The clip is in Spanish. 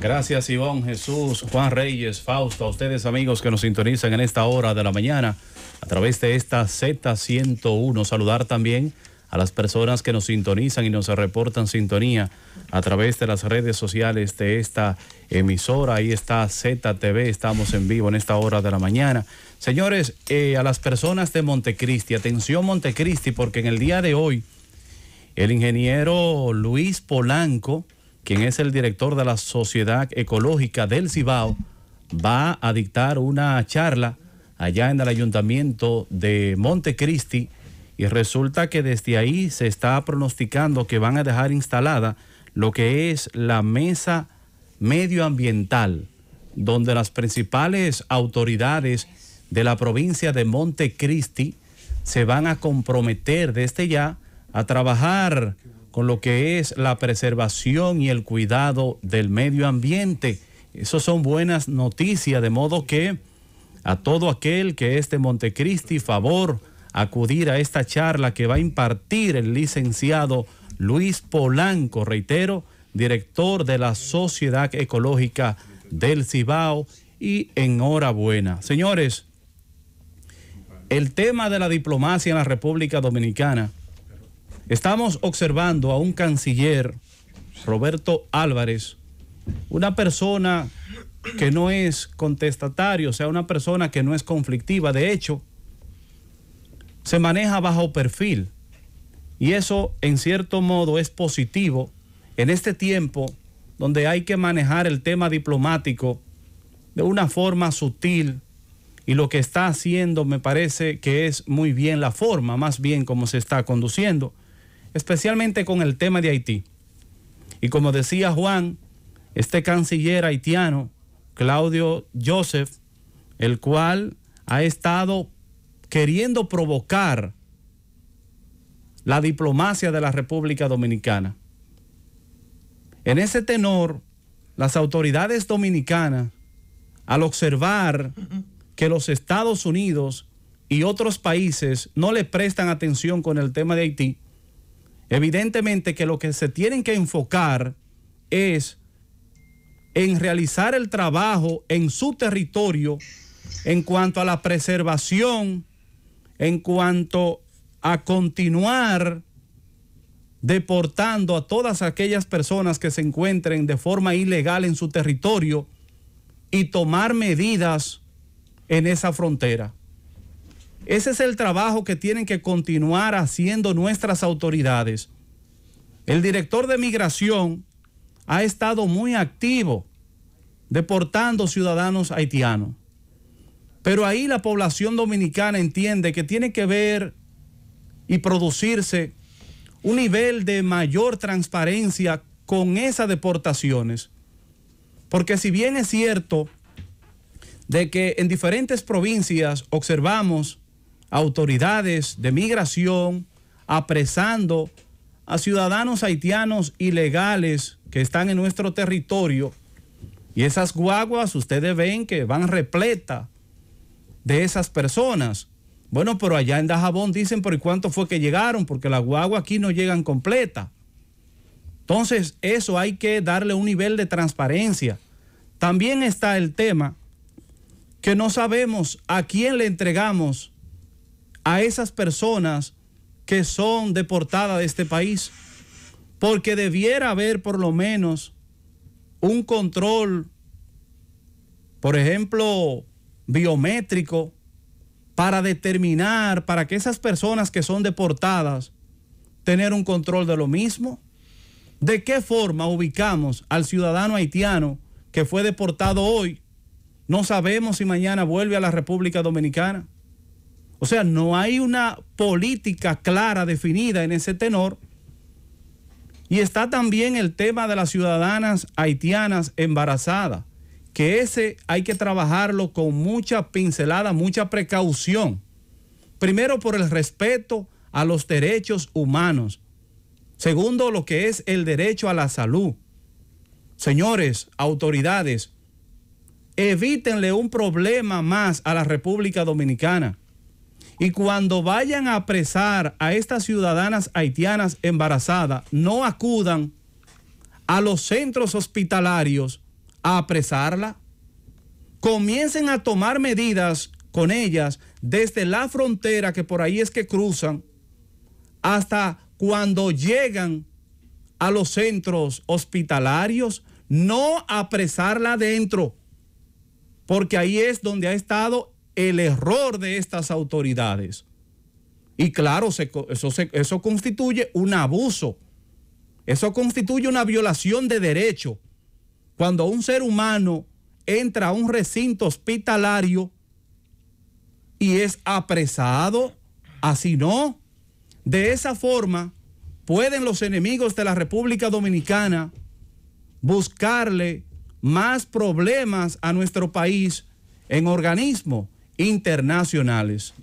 Gracias, Ivonne, Jesús, Juan Reyes, Fausto, a ustedes amigos que nos sintonizan en esta hora de la mañana a través de esta Z101. Saludar también a las personas que nos sintonizan y nos reportan sintonía a través de las redes sociales de esta emisora. Ahí está ZTV, estamos en vivo en esta hora de la mañana. Señores, eh, a las personas de Montecristi, atención Montecristi, porque en el día de hoy el ingeniero Luis Polanco, quien es el director de la Sociedad Ecológica del Cibao, va a dictar una charla allá en el ayuntamiento de Montecristi y resulta que desde ahí se está pronosticando que van a dejar instalada lo que es la mesa medioambiental, donde las principales autoridades de la provincia de Montecristi se van a comprometer desde ya a trabajar con lo que es la preservación y el cuidado del medio ambiente. Esas son buenas noticias, de modo que a todo aquel que es de Montecristi, favor acudir a esta charla que va a impartir el licenciado Luis Polanco, reitero, director de la Sociedad Ecológica del Cibao, y enhorabuena. Señores, el tema de la diplomacia en la República Dominicana Estamos observando a un canciller, Roberto Álvarez, una persona que no es contestatario, o sea, una persona que no es conflictiva. De hecho, se maneja bajo perfil. Y eso, en cierto modo, es positivo en este tiempo donde hay que manejar el tema diplomático de una forma sutil. Y lo que está haciendo me parece que es muy bien la forma, más bien como se está conduciendo especialmente con el tema de Haití. Y como decía Juan, este canciller haitiano, Claudio Joseph, el cual ha estado queriendo provocar la diplomacia de la República Dominicana. En ese tenor, las autoridades dominicanas, al observar que los Estados Unidos y otros países no le prestan atención con el tema de Haití, Evidentemente que lo que se tienen que enfocar es en realizar el trabajo en su territorio en cuanto a la preservación, en cuanto a continuar deportando a todas aquellas personas que se encuentren de forma ilegal en su territorio y tomar medidas en esa frontera. Ese es el trabajo que tienen que continuar haciendo nuestras autoridades. El director de migración ha estado muy activo deportando ciudadanos haitianos. Pero ahí la población dominicana entiende que tiene que ver y producirse un nivel de mayor transparencia con esas deportaciones. Porque si bien es cierto de que en diferentes provincias observamos autoridades de migración apresando a ciudadanos haitianos ilegales que están en nuestro territorio. Y esas guaguas ustedes ven que van repleta de esas personas. Bueno, pero allá en Dajabón dicen, por cuánto fue que llegaron? Porque las guaguas aquí no llegan completa. Entonces, eso hay que darle un nivel de transparencia. También está el tema que no sabemos a quién le entregamos a esas personas que son deportadas de este país, porque debiera haber por lo menos un control, por ejemplo, biométrico, para determinar, para que esas personas que son deportadas, tener un control de lo mismo. ¿De qué forma ubicamos al ciudadano haitiano que fue deportado hoy? No sabemos si mañana vuelve a la República Dominicana. O sea, no hay una política clara definida en ese tenor. Y está también el tema de las ciudadanas haitianas embarazadas, que ese hay que trabajarlo con mucha pincelada, mucha precaución. Primero por el respeto a los derechos humanos. Segundo, lo que es el derecho a la salud. Señores, autoridades, evítenle un problema más a la República Dominicana. Y cuando vayan a apresar a estas ciudadanas haitianas embarazadas, no acudan a los centros hospitalarios a apresarla. Comiencen a tomar medidas con ellas desde la frontera que por ahí es que cruzan hasta cuando llegan a los centros hospitalarios, no apresarla adentro, porque ahí es donde ha estado el error de estas autoridades. Y claro, eso, eso constituye un abuso, eso constituye una violación de derecho. Cuando un ser humano entra a un recinto hospitalario y es apresado, así no. De esa forma, pueden los enemigos de la República Dominicana buscarle más problemas a nuestro país en organismo? internacionales.